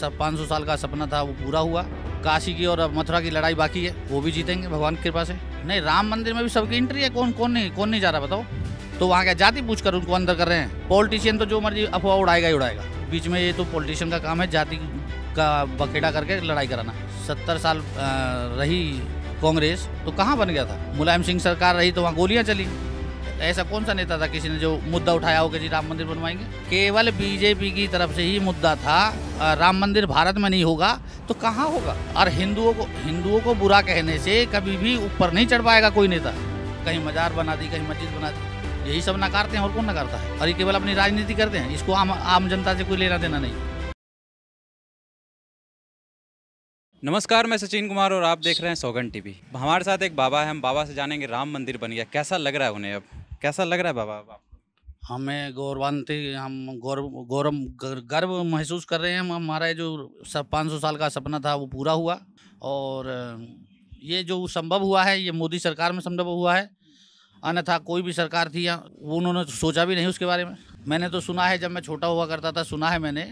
सब 500 साल का सपना था वो पूरा हुआ काशी की और मथुरा की लड़ाई बाकी है वो भी जीतेंगे भगवान की कृपा से नहीं राम मंदिर में भी सबकी एंट्री है कौन कौन नहीं कौन नहीं जा रहा बताओ तो वहाँ क्या जाति पूछ कर उनको अंदर कर रहे हैं पॉलिटिशियन तो जो मर्जी अफवाह उड़ाएगा ही उड़ाएगा बीच में ये तो पॉलिटिशियन का काम है जाति का बखेड़ा करके लड़ाई कराना सत्तर साल रही कांग्रेस तो कहाँ बन गया था मुलायम सिंह सरकार रही तो वहाँ गोलियाँ चली ऐसा कौन सा नेता था किसी ने जो मुद्दा उठाया हो कि जी राम मंदिर बनवाएंगे केवल बीजेपी की तरफ से ही मुद्दा था राम मंदिर भारत में नहीं होगा तो कहाँ होगा और हिंदुओं को हिंदुओं को बुरा कहने से कभी भी ऊपर नहीं चढ़ पाएगा कोई नेता कहीं मजार बना दी कहीं मस्जिद बना दी यही सब नकारते हैं और कौन नकारता है और ये केवल अपनी राजनीति करते हैं इसको आम आम जनता से कोई लेना देना नहीं नमस्कार मैं सचिन कुमार और आप देख रहे हैं सौगन टीवी हमारे साथ एक बाबा है हम बाबा से जानेंगे राम मंदिर बन गया कैसा लग रहा है उन्हें अब कैसा लग रहा है बाबा हमें गौरवान्वित हम गौरव गौरव गर्व महसूस कर रहे हैं हम हमारा जो सब पाँच सौ साल का सपना था वो पूरा हुआ और ये जो संभव हुआ है ये मोदी सरकार में संभव हुआ है अन्यथा कोई भी सरकार थी वो उन्होंने सोचा भी नहीं उसके बारे में मैंने तो सुना है जब मैं छोटा हुआ करता था सुना है मैंने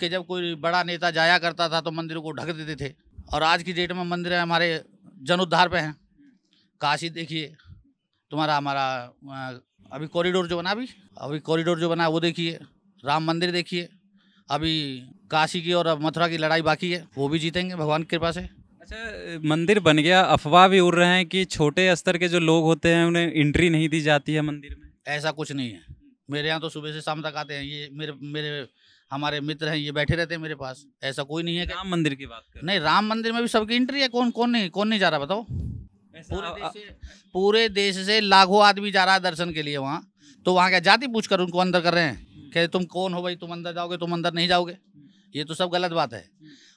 कि जब कोई बड़ा नेता जाया करता था तो मंदिरों को ढक देते थे और आज की डेट में मंदिर हमारे जनोद्धार पर हैं काशी देखिए तुम्हारा हमारा अभी कॉरिडोर जो बना अभी अभी कॉरिडोर जो बना वो देखिए राम मंदिर देखिए अभी काशी की और मथुरा की लड़ाई बाकी है वो भी जीतेंगे भगवान की कृपा से अच्छा मंदिर बन गया अफवाह भी उड़ रहे हैं कि छोटे स्तर के जो लोग होते हैं उन्हें एंट्री नहीं दी जाती है मंदिर में ऐसा कुछ नहीं है मेरे यहाँ तो सुबह से शाम तक आते हैं ये मेरे मेरे हमारे मित्र हैं ये बैठे रहते हैं मेरे पास ऐसा कोई नहीं है राम मंदिर की बात कर नहीं राम मंदिर में भी सबकी एंट्री है कौन कौन नहीं कौन नहीं जा रहा बताओ पूरे देश से लाखों आदमी जा रहा है दर्शन के लिए वहाँ तो वहाँ क्या जाति पूछ कर उनको अंदर कर रहे हैं कह तुम कौन हो भाई तुम अंदर जाओगे तुम अंदर नहीं जाओगे ये तो सब गलत बात है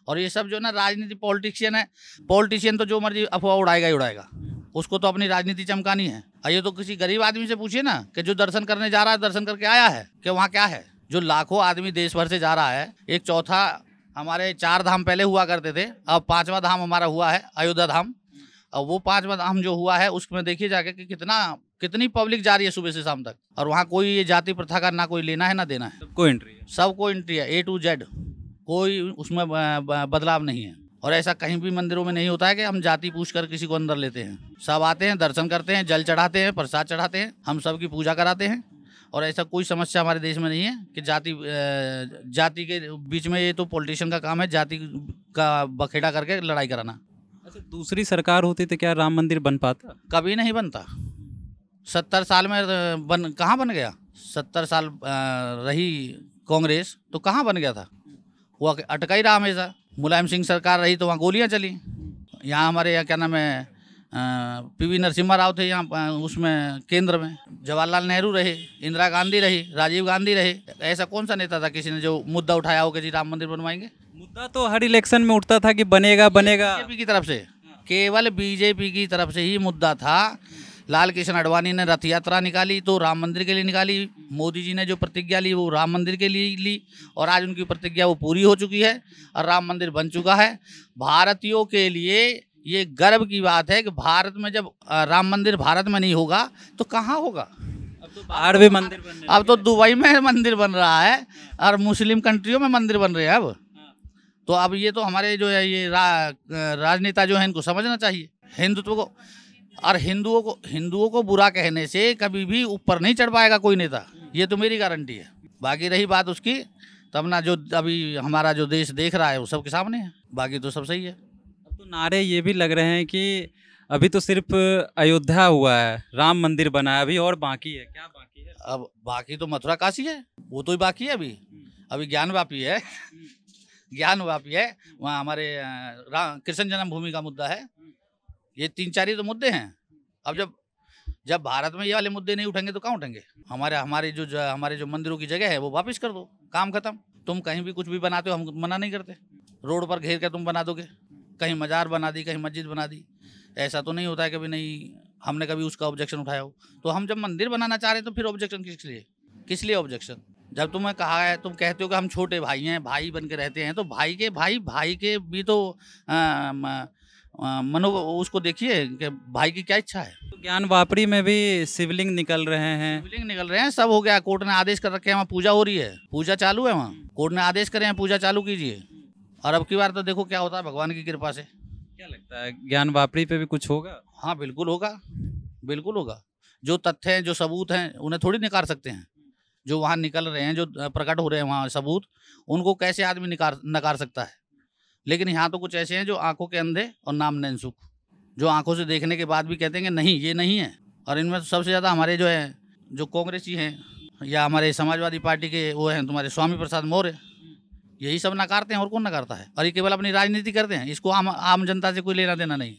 और ये सब जो ना राजनीति पॉलिटिशियन है पॉलिटिशियन तो जो मर्जी अफवाह उड़ाएगा ही उड़ाएगा उसको तो अपनी राजनीति चमकानी है और ये तो किसी गरीब आदमी से पूछिए ना कि जो दर्शन करने जा रहा है दर्शन करके आया है कि वहाँ क्या है जो लाखों आदमी देश भर से जा रहा है एक चौथा हमारे चार धाम पहले हुआ करते थे अब पांचवा धाम हमारा हुआ है अयोध्या धाम वो पाँच बदाम जो हुआ है उसमें देखिए जाके कि कितना कितनी पब्लिक जा रही है सुबह से शाम तक और वहाँ कोई ये जाति प्रथा का ना कोई लेना है ना देना है सबको एंट्री है सबको एंट्री है ए टू जेड कोई उसमें बदलाव नहीं है और ऐसा कहीं भी मंदिरों में नहीं होता है कि हम जाति पूछ कर किसी को अंदर लेते हैं सब आते हैं दर्शन करते हैं जल चढ़ाते हैं प्रसाद चढ़ाते हैं हम सब की पूजा कराते हैं और ऐसा कोई समस्या हमारे देश में नहीं है कि जाति जाति के बीच में ये तो पॉलिटिशियन का काम है जाति का बखेड़ा करके लड़ाई कराना अच्छा दूसरी सरकार होती तो क्या राम मंदिर बन पाता कभी नहीं बनता सत्तर साल में बन कहाँ बन गया सत्तर साल रही कांग्रेस तो कहाँ बन गया था वो अटका ही रहा हमेशा मुलायम सिंह सरकार रही तो वहाँ गोलियाँ चली यहाँ हमारे यहाँ क्या नाम है पी वी नरसिम्हा राव थे यहाँ उसमें केंद्र में जवाहरलाल नेहरू रहे इंदिरा गांधी रही राजीव गांधी रहे ऐसा कौन सा नेता था किसी ने जो मुद्दा उठाया हो कि जी राम मंदिर बनवाएंगे मुद्दा तो हर इलेक्शन में उठता था कि बनेगा बनेगा बीजेपी की तरफ से हाँ। केवल बीजेपी की तरफ से ही मुद्दा था लाल कृष्ण अडवाणी ने रथ यात्रा निकाली तो राम मंदिर के लिए निकाली मोदी जी ने जो प्रतिज्ञा ली वो राम मंदिर के लिए ली और आज उनकी प्रतिज्ञा वो पूरी हो चुकी है और राम मंदिर बन चुका है भारतीयों के लिए ये गर्व की बात है कि भारत में जब राम मंदिर भारत में नहीं होगा तो कहाँ होगा तो बाहर भी मंदिर अब तो, तो दुबई में मंदिर बन रहा है और मुस्लिम कंट्रियों में मंदिर बन रहे हैं अब तो अब ये तो हमारे जो है ये रा, राजनेता जो है इनको समझना चाहिए हिंदुत्व को और हिंदुओं को हिंदुओं को बुरा कहने से कभी भी ऊपर नहीं चढ़ पाएगा कोई नेता ये तो मेरी गारंटी है बाकी रही बात उसकी तब तो ना जो अभी हमारा जो देश देख रहा है वो सबके सामने है बाकी तो सब सही है अब तो नारे ये भी लग रहे हैं कि अभी तो सिर्फ अयोध्या हुआ है राम मंदिर बना है अभी और बाकी है क्या बाकी है अब बाकी तो मथुरा काशी है वो तो ही बाकी है अभी हम्म। अभी ज्ञान व्यापी है हम्म। ज्ञान व्यापी है वहाँ हमारे कृष्ण जन्मभूमि का मुद्दा है ये तीन चार ही तो मुद्दे हैं अब जब जब भारत में ये वाले मुद्दे नहीं उठेंगे तो कहाँ उठेंगे हमारे हमारे जो, हमारे जो मंदिरों की जगह है वो वापस कर दो काम खत्म तुम कहीं भी कुछ भी बनाते हो हम मना नहीं करते रोड पर घेर के तुम बना दोगे कहीं मजार बना दी कहीं मस्जिद बना दी ऐसा तो नहीं होता है कभी नहीं हमने कभी उसका ऑब्जेक्शन उठाया हो तो हम जब मंदिर बनाना चाह रहे तो फिर ऑब्जेक्शन किस लिए किस लिए ऑब्जेक्शन जब तुम्हें कहा है तुम कहते हो कि हम छोटे भाई हैं भाई बन के रहते हैं तो भाई के भाई भाई के भी तो मनो उसको देखिए कि भाई की क्या इच्छा है ज्ञान वापरी में भी शिवलिंग निकल रहे हैं शिवलिंग निकल रहे हैं सब हो गया कोर्ट ने आदेश कर रखे हैं वहाँ पूजा हो रही है पूजा चालू है वहाँ कोर्ट ने आदेश करे हैं पूजा चालू कीजिए और अब की बार तो देखो क्या होता है भगवान की कृपा से क्या लगता है ज्ञान वापरी पे भी कुछ होगा हाँ बिल्कुल होगा बिल्कुल होगा जो तथ्य हैं जो सबूत हैं उन्हें थोड़ी निकाल सकते हैं जो वहाँ निकल रहे हैं जो प्रकट हो रहे हैं वहाँ सबूत उनको कैसे आदमी निकार नकार सकता है लेकिन यहाँ तो कुछ ऐसे हैं जो आंखों के अंधे और नाम नैनसुख जो आंखों से देखने के बाद भी कहते हैं कि नहीं ये नहीं है और इनमें तो सबसे ज़्यादा हमारे जो हैं जो कांग्रेसी हैं या हमारे समाजवादी पार्टी के वो हैं तुम्हारे स्वामी प्रसाद मौर्य यही सब नकारते हैं और कौन नकारता है और ये केवल अपनी राजनीति करते हैं इसको आम आम जनता से कोई लेना देना नहीं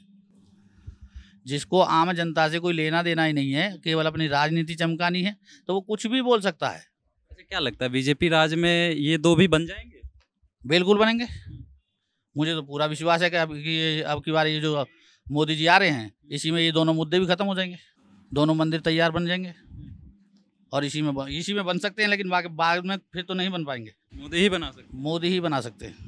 जिसको आम जनता से कोई लेना देना ही नहीं है केवल अपनी राजनीति चमकानी है तो वो कुछ भी बोल सकता है अच्छा क्या लगता है बीजेपी राज में ये दो भी बन जाएंगे बिल्कुल बनेंगे मुझे तो पूरा विश्वास है कि अब की अब की बार ये जो मोदी जी आ रहे हैं इसी में ये दोनों मुद्दे भी खत्म हो जाएंगे दोनों मंदिर तैयार बन जाएंगे और इसी में इसी में बन सकते हैं लेकिन बाद में फिर तो नहीं बन पाएंगे मोदी ही बना सकते मोदी ही बना सकते हैं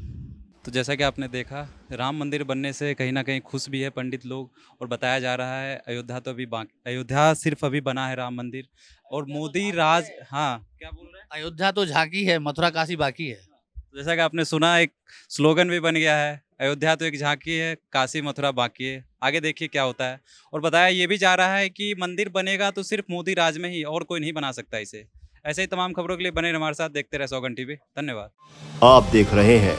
तो जैसा कि आपने देखा राम मंदिर बनने से कहीं ना कहीं खुश भी है पंडित लोग और बताया जा रहा है अयोध्या तो अभी बाकी अयोध्या सिर्फ अभी बना है राम मंदिर और तो मोदी राज हाँ क्या बोल रहे हैं अयोध्या तो झांकी है मथुरा काशी बाकी है तो जैसा कि आपने सुना एक स्लोगन भी बन गया है अयोध्या तो एक झांकी है काशी मथुरा बाकी है आगे देखिए क्या होता है और बताया ये भी जा रहा है कि मंदिर बनेगा तो सिर्फ मोदी राज में ही और कोई नहीं बना सकता इसे ऐसे ही तमाम खबरों के लिए बने हमारे साथ देखते रहे सौ टीवी भी धन्यवाद आप देख रहे हैं